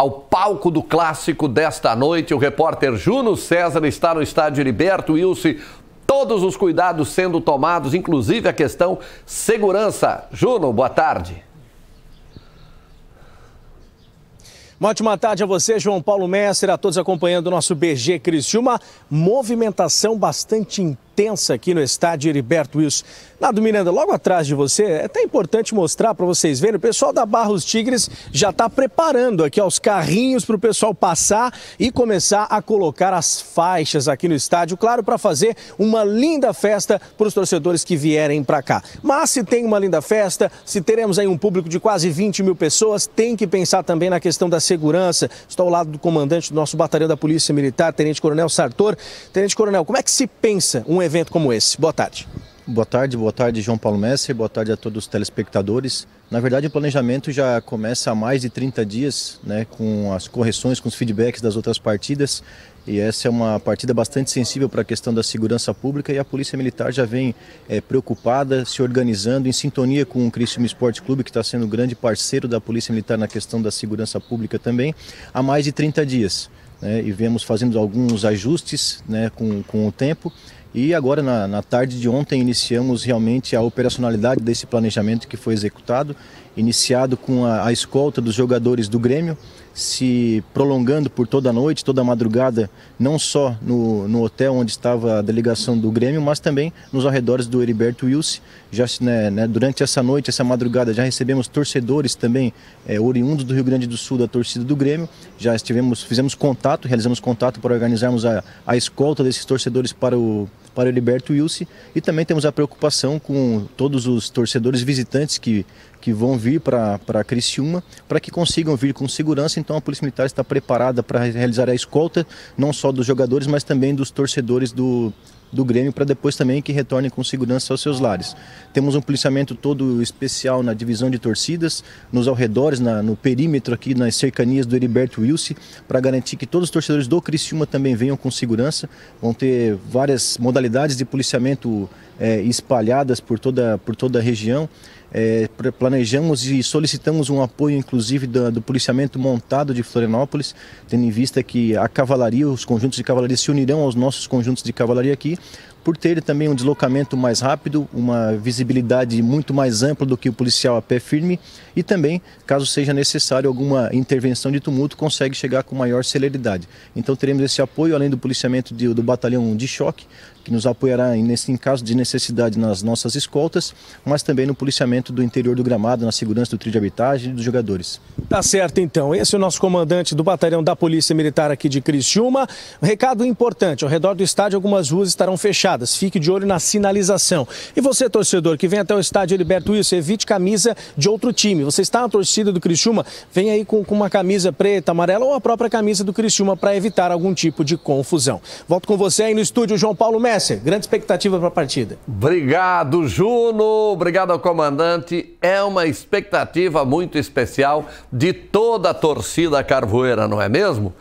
ao palco do clássico desta noite. O repórter Juno César está no estádio Liberto Wilson. Todos os cuidados sendo tomados, inclusive a questão segurança. Juno, boa tarde. Uma ótima tarde a você, João Paulo Mestre, a todos acompanhando o nosso BG Criciúma. Movimentação bastante intensa tensa aqui no estádio Heriberto Wilson. Nado Miranda, logo atrás de você, é até importante mostrar para vocês verem, o pessoal da Barros Tigres já está preparando aqui os carrinhos para o pessoal passar e começar a colocar as faixas aqui no estádio, claro, para fazer uma linda festa para os torcedores que vierem para cá. Mas se tem uma linda festa, se teremos aí um público de quase 20 mil pessoas, tem que pensar também na questão da segurança. Estou ao lado do comandante do nosso batalhão da Polícia Militar, Tenente Coronel Sartor. Tenente Coronel, como é que se pensa um evento evento como esse. Boa tarde. Boa tarde, boa tarde João Paulo Messer, boa tarde a todos os telespectadores. Na verdade, o planejamento já começa há mais de 30 dias, né, com as correções, com os feedbacks das outras partidas, e essa é uma partida bastante sensível para a questão da segurança pública e a Polícia Militar já vem é, preocupada, se organizando em sintonia com o Criciúma Esporte Clube, que está sendo um grande parceiro da Polícia Militar na questão da segurança pública também, há mais de 30 dias. Né, e vemos fazendo alguns ajustes né, com, com o tempo e agora, na, na, tarde de ontem, iniciamos realmente a operacionalidade desse planejamento que foi executado, iniciado com a, a escolta dos jogadores do Grêmio, se prolongando por toda a noite, toda a madrugada, não só no, no hotel onde estava a delegação do Grêmio, mas também nos arredores do Heriberto Wilson. Já, né, né, durante essa noite, essa madrugada, já recebemos torcedores também é, oriundos do Rio Grande do Sul, da torcida do Grêmio. Já estivemos, fizemos contato, realizamos contato para organizarmos a, a escolta desses torcedores para o para o Heriberto Wilson. E também temos a preocupação com todos os torcedores visitantes que, que vão vir para Criciúma, para que consigam vir com segurança. Então a Polícia Militar está preparada para realizar a escolta, não só dos jogadores, mas também dos torcedores do, do Grêmio para depois também que retornem com segurança aos seus lares. Temos um policiamento todo especial na divisão de torcidas, nos alredores, na, no perímetro aqui, nas cercanias do Heriberto Wilson, para garantir que todos os torcedores do Criciúma também venham com segurança. Vão ter várias modalidades de policiamento é, espalhadas por toda, por toda a região. É, planejamos e solicitamos um apoio, inclusive, do, do, policiamento montado de Florianópolis, tendo em vista que a cavalaria, os conjuntos de cavalaria se unirão aos nossos conjuntos de cavalaria aqui, por ter também um deslocamento mais rápido, uma visibilidade muito mais ampla do que o policial a pé firme e também, caso seja necessário alguma intervenção de tumulto, consegue chegar com maior celeridade. Então teremos esse apoio, além do policiamento de, do batalhão de choque, que nos apoiará nesse, em caso de necessidade nas nossas escoltas, mas também no policiamento do interior do gramado, na segurança do trilho de habitagem e dos jogadores. Tá certo então. Esse é o nosso comandante do batalhão da Polícia Militar aqui de Criciúma. Um recado importante, ao redor do estádio algumas ruas estarão fechadas fechadas. Fique de olho na sinalização. E você, torcedor, que vem até o estádio Heriberto Wilson, evite camisa de outro time. Você está na torcida do Criciúma, vem aí com, com uma camisa preta, amarela ou a própria camisa do Criciúma para evitar algum tipo de confusão. Volto com você aí no estúdio, João Paulo Messer. Grande expectativa para a partida. Obrigado, Juno. Obrigado ao comandante. É uma expectativa muito especial de toda a torcida carvoeira, não é mesmo?